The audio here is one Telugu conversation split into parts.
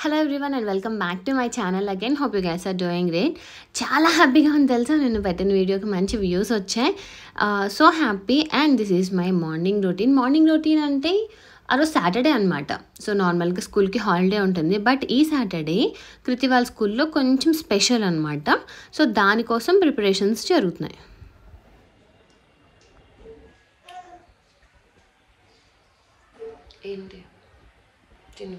hello everyone and welcome back to my channel again hope you guys are doing great చాలా హ్యాపీగా ఉంది తెలుసా నేను పెట్టిన వీడియోకి మంచి వ్యూస్ వచ్చాయి so happy and this is my morning routine morning routine అంటే ఆ రోజు సాటర్డే అనమాట సో నార్మల్గా స్కూల్కి హాలిడే ఉంటుంది బట్ ఈ సాటర్డే కృతి వాళ్ళ స్కూల్లో కొంచెం స్పెషల్ అనమాట సో దానికోసం ప్రిపరేషన్స్ జరుగుతున్నాయి ఏంటి తిను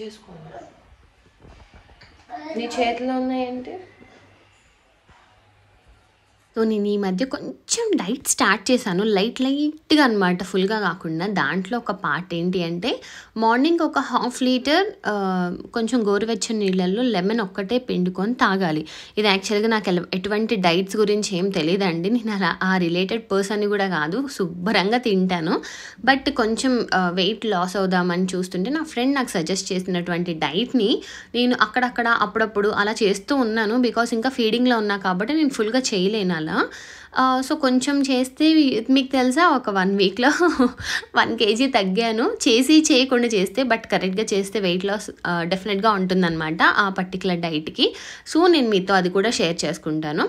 చేసుకోండి నీ చేతిలో ఉన్నాయంటే సో నేను ఈ మధ్య కొంచెం డైట్ స్టార్ట్ చేశాను లైట్ లైట్గా అనమాట ఫుల్గా కాకుండా దాంట్లో ఒక పార్ట్ ఏంటి అంటే మార్నింగ్ ఒక హాఫ్ లీటర్ కొంచెం గోరువెచ్చని నీళ్ళల్లో లెమన్ ఒక్కటే పిండుకొని తాగాలి ఇది యాక్చువల్గా నాకు ఎటువంటి డైట్స్ గురించి ఏం తెలియదండి నేను అలా ఆ రిలేటెడ్ పర్సన్ కూడా కాదు శుభ్రంగా తింటాను బట్ కొంచెం వెయిట్ లాస్ అవుదామని చూస్తుంటే నా ఫ్రెండ్ నాకు సజెస్ట్ చేసినటువంటి డైట్ని నేను అక్కడక్కడ అప్పుడప్పుడు అలా చేస్తూ ఉన్నాను బికాస్ ఇంకా ఫీడింగ్లో ఉన్నా కాబట్టి నేను ఫుల్గా చేయలేను பார்க்கலாம் సో కొంచెం చేస్తే మీకు తెలుసా ఒక వన్ వీక్లో వన్ కేజీ తగ్గాను చేసి చేయకుండా చేస్తే బట్ కరెక్ట్గా చేస్తే వెయిట్ లాస్ డెఫినెట్గా ఉంటుందన్నమాట ఆ పర్టికులర్ డైట్కి సో నేను మీతో అది కూడా షేర్ చేసుకుంటాను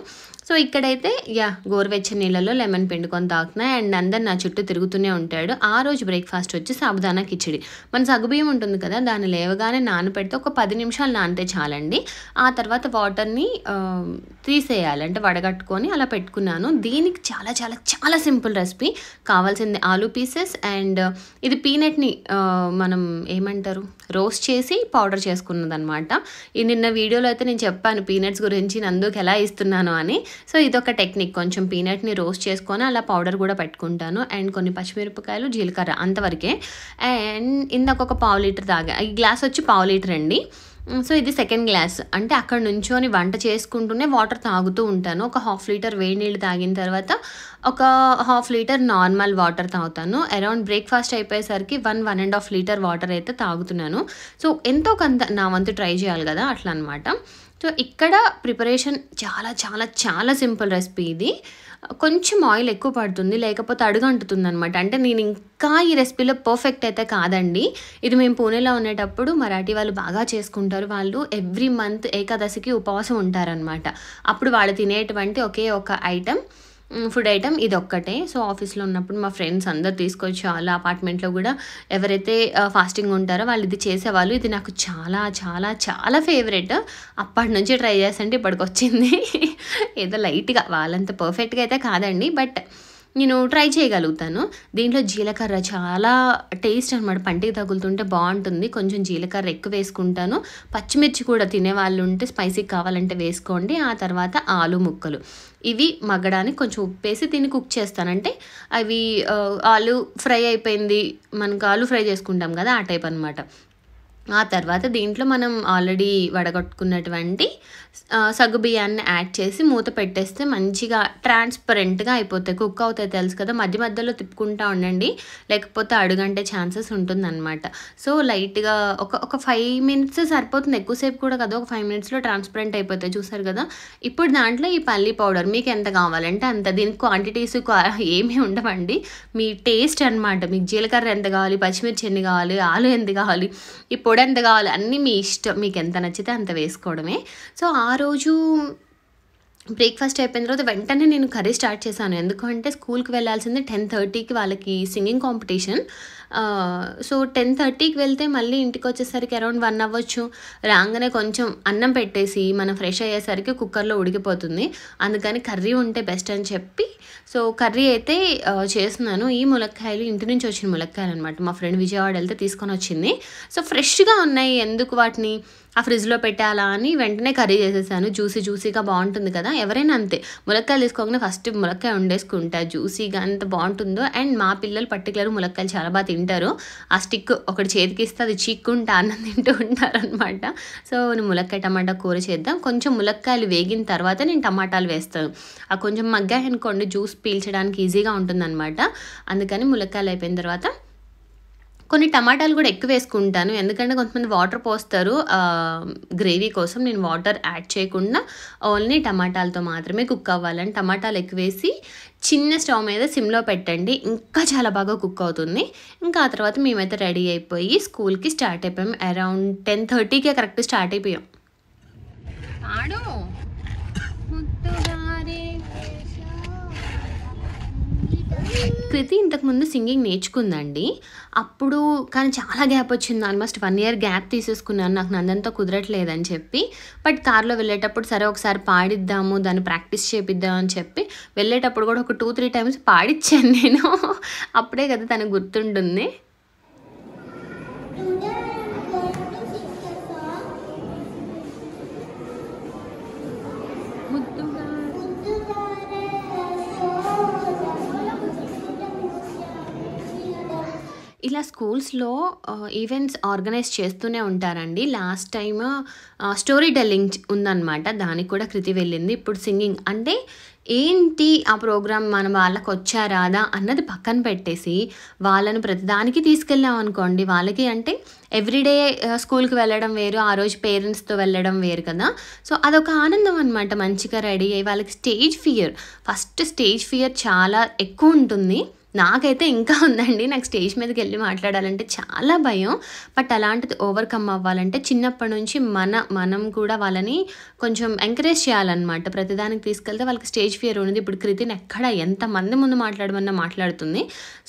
సో ఇక్కడైతే యా గోరువెచ్చ నీళ్ళలో లెమన్ పిండుకొని తాకుతున్నాయి అండ్ అందరు నా చుట్టూ తిరుగుతూనే ఉంటాడు ఆ రోజు బ్రేక్ఫాస్ట్ వచ్చి సాబుదానా కిచ్చిడి మన సగుబియ్యం ఉంటుంది కదా దాన్ని లేవగానే నానపెడితే ఒక పది నిమిషాలు నానితే చాలండి ఆ తర్వాత వాటర్ని తీసేయాలి అంటే వడగట్టుకొని అలా పెట్టుకున్నాను దీనికి చాలా చాలా చాలా సింపుల్ రెసిపీ కావాల్సింది ఆలూ పీసెస్ అండ్ ఇది పీనట్ని మనం ఏమంటారు రోస్ట్ చేసి పౌడర్ చేసుకున్నదనమాట ఈ నిన్న వీడియోలో అయితే నేను చెప్పాను పీనట్స్ గురించి నందుకు ఎలా ఇస్తున్నాను అని సో ఇదొక టెక్నిక్ కొంచెం పీనట్ని రోస్ట్ చేసుకొని అలా పౌడర్ కూడా పెట్టుకుంటాను అండ్ కొన్ని పచ్చిమిరపకాయలు జీలకర్ర అంతవరకే అండ్ ఇందాక ఒక పావు లీటర్ తాగా ఈ గ్లాస్ వచ్చి పావు లీటర్ అండి సో mm, ఇది సెకండ్ గ్లాస్ అంటే అక్కడ నుంచొని వంట చేసుకుంటూనే వాటర్ తాగుతూ ఉంటాను ఒక హాఫ్ లీటర్ వేడి నీళ్ళు తాగిన తర్వాత ఒక హాఫ్ లీటర్ నార్మల్ వాటర్ తాగుతాను అరౌండ్ బ్రేక్ఫాస్ట్ అయిపోయేసరికి one one and half litre water అయితే తాగుతున్నాను సో ఎంతో కొంత నా వంతు ట్రై చేయాలి కదా అట్లా అనమాట సో ఇక్కడ ప్రిపరేషన్ చాలా చాలా చాలా సింపుల్ రెసిపీ ఇది కొంచెం ఆయిల్ ఎక్కువ పడుతుంది లేకపోతే అడుగంటుతుంది అనమాట అంటే నేను ఇంకా ఈ రెసిపీలో పర్ఫెక్ట్ అయితే కాదండి ఇది మేము పూణేలో ఉండేటప్పుడు మరాఠీ వాళ్ళు బాగా చేసుకుంటారు వాళ్ళు ఎవ్రీ మంత్ ఏకాదశికి ఉపవాసం ఉంటారనమాట అప్పుడు వాళ్ళు తినేటువంటి ఒకే ఒక ఐటెం ఫుడ్ ఐటమ్ ఇది ఒక్కటే సో ఆఫీస్లో ఉన్నప్పుడు మా ఫ్రెండ్స్ అందరు తీసుకొచ్చి వాళ్ళ అపార్ట్మెంట్లో కూడా ఎవరైతే ఫాస్టింగ్ ఉంటారో వాళ్ళు ఇది చేసేవాళ్ళు ఇది నాకు చాలా చాలా చాలా ఫేవరెట్ అప్పటి నుంచి ట్రై చేస్తుంటే ఇప్పటికి వచ్చింది ఏదో లైట్గా వాళ్ళంత పర్ఫెక్ట్గా అయితే కాదండి బట్ నేను ట్రై చేయగలుగుతాను దీంట్లో జీలకర్ర చాలా టేస్ట్ అనమాట పంటికి తగులుతుంటే బాగుంటుంది కొంచెం జీలకర్ర ఎక్కువ వేసుకుంటాను పచ్చిమిర్చి కూడా తినే వాళ్ళు ఉంటే స్పైసీ కావాలంటే వేసుకోండి ఆ తర్వాత ఆలు ముక్కలు ఇవి మగ్గడానికి కొంచెం ఉప్పు వేసి దీన్ని కుక్ చేస్తానంటే అవి ఆలు ఫ్రై అయిపోయింది మనకు ఆలు ఫ్రై చేసుకుంటాం కదా ఆ టైప్ అనమాట ఆ తర్వాత దీంట్లో మనం ఆల్రెడీ వడగొట్టుకున్నటువంటి సగ్గు బియ్యాన్ని యాడ్ చేసి మూత పెట్టేస్తే మంచిగా ట్రాన్స్పరెంట్గా అయిపోతాయి కుక్ అవుతాయి తెలుసు కదా మధ్య మధ్యలో తిప్పుకుంటా ఉండండి లేకపోతే అడుగంటే ఛాన్సెస్ ఉంటుందన్నమాట సో లైట్గా ఒక ఒక ఫైవ్ మినిట్స్ సరిపోతుంది ఎక్కువసేపు కూడా కదా ఒక ఫైవ్ మినిట్స్లో ట్రాన్స్పరెంట్ అయిపోతాయి చూసారు కదా ఇప్పుడు దాంట్లో ఈ పల్లీ పౌడర్ మీకు ఎంత కావాలంటే అంత దీని క్వాంటిటీస్ ఏమీ ఉండవండి మీ టేస్ట్ అనమాట మీకు జీలకర్ర ఎంత కావాలి పచ్చిమిర్చి ఎన్ని కావాలి ఆలు ఎంత కావాలి ఈ ఎప్పుడు ఎంత కావాలి అన్నీ మీ ఇష్టం మీకు ఎంత నచ్చితే అంత వేసుకోవడమే సో ఆ రోజు బ్రేక్ఫాస్ట్ అయిపోయిన తర్వాత వెంటనే నేను కర్రీ స్టార్ట్ చేశాను ఎందుకంటే స్కూల్కి వెళ్ళాల్సింది టెన్ థర్టీకి వాళ్ళకి సింగింగ్ కాంపిటీషన్ సో టెన్ థర్టీకి వెళ్తే మళ్ళీ ఇంటికి వచ్చేసరికి అరౌండ్ వన్ అవ్వచ్చు రాగానే కొంచెం అన్నం పెట్టేసి మనం ఫ్రెష్ అయ్యేసరికి కుక్కర్లో ఉడికిపోతుంది అందుకని కర్రీ ఉంటే బెస్ట్ అని చెప్పి సో కర్రీ అయితే చేస్తున్నాను ఈ ములక్కాయలు ఇంటి నుంచి వచ్చిన ములక్కాయలు అనమాట మా ఫ్రెండ్ విజయవాడ వెళ్తే తీసుకొని వచ్చింది సో ఫ్రెష్గా ఉన్నాయి ఎందుకు వాటిని ఆ ఫ్రిడ్జ్లో పెట్టాలా అని వెంటనే కర్రీ చేసేసాను జ్యూసీ జ్యూసీగా బాగుంటుంది కదా ఎవరైనా అంతే ములక్కాయలు తీసుకోకుండా ఫస్ట్ ములక్కాయ వండేసుకుంటా జ్యూసీగా అంత బాగుంటుందో అండ్ మా పిల్లలు పర్టికులర్ ములక్కాయలు చాలా బాగా తింటారు ఆ స్టిక్ ఒకటి చేతికి ఇస్తే అది చీక్కుంటా అన్నం తింటూ ఉంటారనమాట సో నేను ములక్కాయ టమాటా కూర చేద్దాం కొంచెం ములక్కాయలు వేగిన తర్వాత నేను టమాటాలు వేస్తాను ఆ కొంచెం మగ్గాయి అనుకోండి జ్యూస్ పీల్చడానికి ఈజీగా ఉంటుందన్నమాట అందుకని ములక్కాయలు అయిపోయిన తర్వాత కొన్ని టమాటాలు కూడా ఎక్కువ వేసుకుంటాను ఎందుకంటే కొంతమంది వాటర్ పోస్తారు గ్రేవీ కోసం నేను వాటర్ యాడ్ చేయకుండా ఓన్లీ టమాటాలతో మాత్రమే కుక్ అవ్వాలని టమాటాలు ఎక్కువ వేసి చిన్న స్టవ్ మీద సిమ్లో పెట్టండి ఇంకా చాలా బాగా కుక్ అవుతుంది ఇంకా ఆ తర్వాత మేమైతే రెడీ అయిపోయి స్కూల్కి స్టార్ట్ అయిపోయాం అరౌండ్ టెన్ థర్టీకే కరెక్ట్ స్టార్ట్ అయిపోయాం ఆడు కృతి ఇంతకుముందు సింగింగ్ నేర్చుకుందండి అప్పుడు కానీ చాలా గ్యాప్ వచ్చింది ఆల్మోస్ట్ వన్ ఇయర్ గ్యాప్ తీసేసుకున్నాను నాకు నందంతా కుదరట్లేదని చెప్పి బట్ కార్లో వెళ్ళేటప్పుడు సరే ఒకసారి పాడిద్దాము దాన్ని ప్రాక్టీస్ చేపిద్దాం అని చెప్పి వెళ్ళేటప్పుడు కూడా ఒక టూ త్రీ టైమ్స్ పాడిచ్చాను నేను అప్పుడే కదా తనకు గుర్తుంటుంది ఇలా స్కూల్స్లో ఈవెంట్స్ ఆర్గనైజ్ చేస్తూనే ఉంటారండి లాస్ట్ టైం స్టోరీ టెల్లింగ్ ఉందన్నమాట దానికి కూడా కృతి వెళ్ళింది ఇప్పుడు సింగింగ్ అంటే ఏంటి ఆ ప్రోగ్రామ్ మన వాళ్ళకు వచ్చారాదా అన్నది పక్కన పెట్టేసి వాళ్ళను ప్రతిదానికి తీసుకెళ్ళాం అనుకోండి వాళ్ళకి అంటే ఎవ్రీడే స్కూల్కి వెళ్ళడం వేరు ఆ రోజు పేరెంట్స్తో వెళ్ళడం వేరు కదా సో అదొక ఆనందం అనమాట మంచిగా రెడీ అయ్యి వాళ్ళకి stage fear first stage fear చాలా ఎక్కువ ఉంటుంది నాకైతే ఇంకా ఉందండి నాకు స్టేజ్ మీదకి వెళ్ళి మాట్లాడాలంటే చాలా భయం బట్ అలాంటిది ఓవర్కమ్ అవ్వాలంటే చిన్నప్పటి నుంచి మన మనం కూడా వాళ్ళని కొంచెం ఎంకరేజ్ చేయాలన్నమాట ప్రతిదానికి తీసుకెళ్తే వాళ్ళకి స్టేజ్ ఫియర్ ఉన్నది ఇప్పుడు క్రితిని ఎక్కడ ఎంతమంది ముందు మాట్లాడమన్నా మాట్లాడుతుంది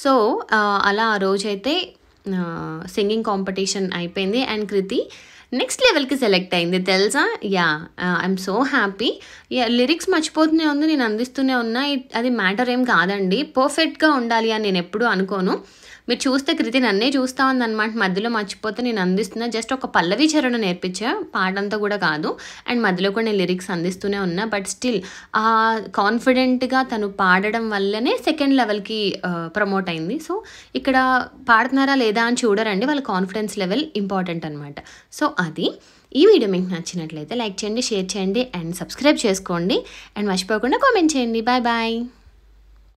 సో అలా ఆ రోజైతే సింగింగ్ కాంపిటీషన్ అయిపోయింది అండ్ కృతి నెక్స్ట్ లెవెల్కి సెలెక్ట్ అయింది తెలుసా ya I'm so happy ya lyrics మర్చిపోతూనే ఉంది నేను అందిస్తూనే ఉన్నా అది మ్యాటర్ ఏం కాదండి పర్ఫెక్ట్గా ఉండాలి అని నేను ఎప్పుడూ అనుకోను మీరు చూస్తే కృతి నన్నే చూస్తా ఉందన్నమాట మధ్యలో మర్చిపోతే నేను అందిస్తున్నా జస్ట్ ఒక పల్లవి చరణ నేర్పించా పాటంతా కూడా కాదు అండ్ మధ్యలో కూడా నేను లిరిక్స్ అందిస్తూనే ఉన్నా బట్ స్టిల్ ఆ కాన్ఫిడెంట్గా తను పాడడం వల్లనే సెకండ్ లెవెల్కి ప్రమోట్ అయింది సో ఇక్కడ పాడుతున్నారా లేదా అని చూడరండి వాళ్ళ కాన్ఫిడెన్స్ లెవెల్ ఇంపార్టెంట్ అనమాట సో అది ఈ వీడియో మీకు నచ్చినట్లయితే లైక్ చేయండి షేర్ చేయండి అండ్ సబ్స్క్రైబ్ చేసుకోండి అండ్ మర్చిపోకుండా కామెంట్ చేయండి బాయ్ బాయ్